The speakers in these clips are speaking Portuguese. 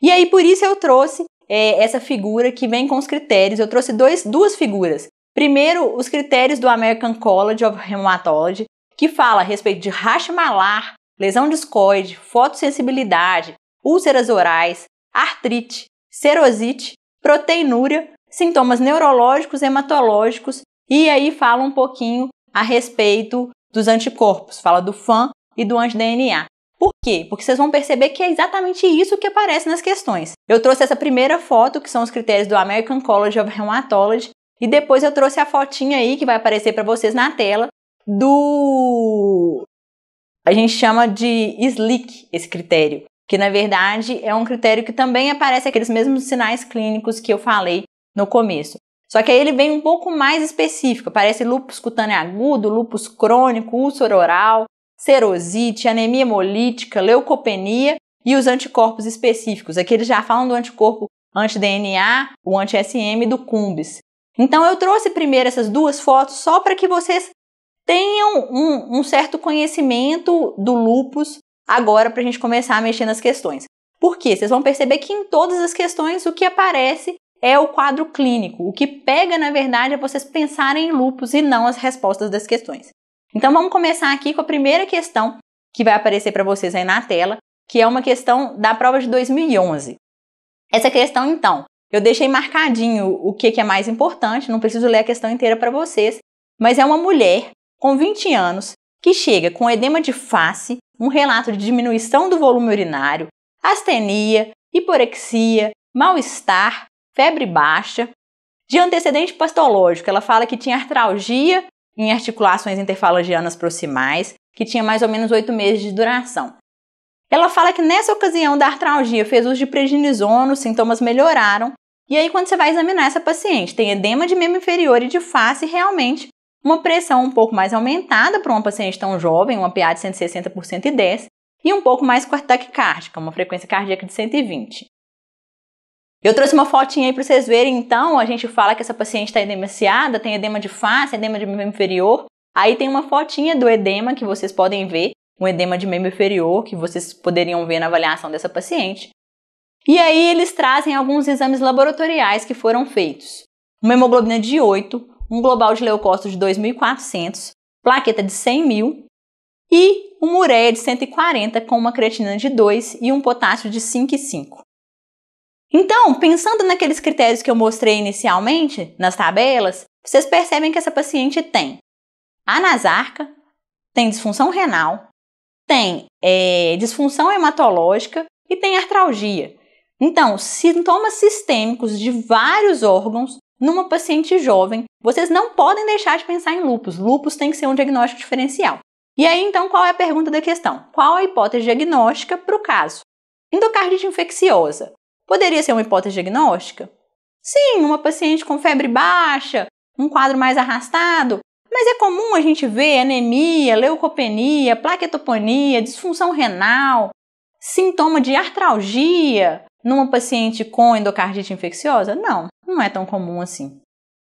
E aí por isso eu trouxe é, essa figura que vem com os critérios. Eu trouxe dois, duas figuras. Primeiro, os critérios do American College of Rheumatology, que fala a respeito de racha malar, lesão discoide, fotossensibilidade, úlceras orais, artrite, serosite, proteinúria, sintomas neurológicos, hematológicos, e aí fala um pouquinho a respeito dos anticorpos, fala do FAN e do anti-DNA. Por quê? Porque vocês vão perceber que é exatamente isso que aparece nas questões. Eu trouxe essa primeira foto, que são os critérios do American College of Rheumatology, e depois eu trouxe a fotinha aí que vai aparecer para vocês na tela do a gente chama de SLIC esse critério, que na verdade é um critério que também aparece aqueles mesmos sinais clínicos que eu falei no começo. Só que aí ele vem um pouco mais específico, aparece lupus cutâneo agudo, lupus crônico, úlcera oral, serosite, anemia hemolítica, leucopenia e os anticorpos específicos. Aqui eles já falam do anticorpo anti-DNA, o anti-SM do Cumbis. Então eu trouxe primeiro essas duas fotos só para que vocês tenham um, um, certo conhecimento do lupus agora para a gente começar a mexer nas questões. Porque vocês vão perceber que em todas as questões o que aparece é o quadro clínico. O que pega, na verdade, é vocês pensarem em lupus e não as respostas das questões. Então vamos começar aqui com a primeira questão que vai aparecer para vocês aí na tela, que é uma questão da prova de 2011. Essa questão então, eu deixei marcadinho o que, que é mais importante, não preciso ler a questão inteira para vocês, mas é uma mulher com 20 anos que chega com edema de face, um relato de diminuição do volume urinário, astenia, hiporexia, mal-estar, febre baixa. De antecedente patológico, ela fala que tinha artralgia em articulações interfalangianas proximais, que tinha mais ou menos oito meses de duração. Ela fala que nessa ocasião da artralgia fez uso de prednisono, os sintomas melhoraram, e aí quando você vai examinar essa paciente, tem edema de membro inferior e de face, realmente uma pressão um pouco mais aumentada para uma paciente tão jovem, uma PA de 160 por 110, e um pouco mais com a taquicárdica, é uma frequência cardíaca de 120. Eu trouxe uma fotinha aí para vocês verem, então, a gente fala que essa paciente está edemaciada, tem edema de face, edema de membro inferior. Aí tem uma fotinha do edema que vocês podem ver, um edema de membro inferior que vocês poderiam ver na avaliação dessa paciente. E aí eles trazem alguns exames laboratoriais que foram feitos. Uma hemoglobina de 8, um global de leucócitos de 2.400, plaqueta de 100 mil e uma ureia de 140 com uma creatinina de 2 e um potássio de 5,5. Então, pensando naqueles critérios que eu mostrei inicialmente, nas tabelas, vocês percebem que essa paciente tem anasarca, tem disfunção renal, tem é, disfunção hematológica e tem artralgia. Então, sintomas sistêmicos de vários órgãos numa paciente jovem, vocês não podem deixar de pensar em lupus. Lupus tem que ser um diagnóstico diferencial. E aí, então, qual é a pergunta da questão? Qual a hipótese diagnóstica para o caso? Endocardite infecciosa. Poderia ser uma hipótese diagnóstica? Sim, uma paciente com febre baixa, um quadro mais arrastado, mas é comum a gente ver anemia, leucopenia, plaquetoponia, disfunção renal, sintoma de artralgia numa paciente com endocardite infecciosa? Não, não é tão comum assim.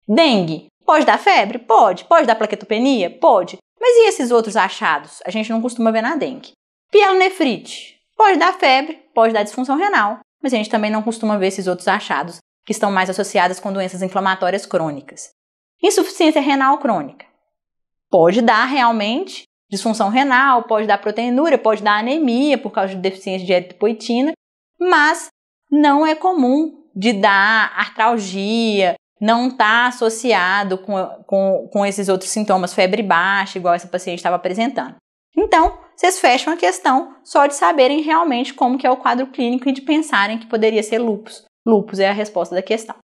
Dengue. Pode dar febre? Pode. Pode dar plaquetopenia? Pode. Mas e esses outros achados? A gente não costuma ver na dengue. Pielonefrite. Pode dar febre, pode dar disfunção renal, mas a gente também não costuma ver esses outros achados, que estão mais associados com doenças inflamatórias crônicas. Insuficiência renal crônica. Pode dar realmente disfunção renal, pode dar proteinúria, pode dar anemia por causa de deficiência de eritropoetina, mas não é comum de dar artralgia, não está associado com, com, com esses outros sintomas, febre baixa, igual essa paciente estava apresentando. Então, vocês fecham a questão só de saberem realmente como que é o quadro clínico e de pensarem que poderia ser lupus. Lupus é a resposta da questão.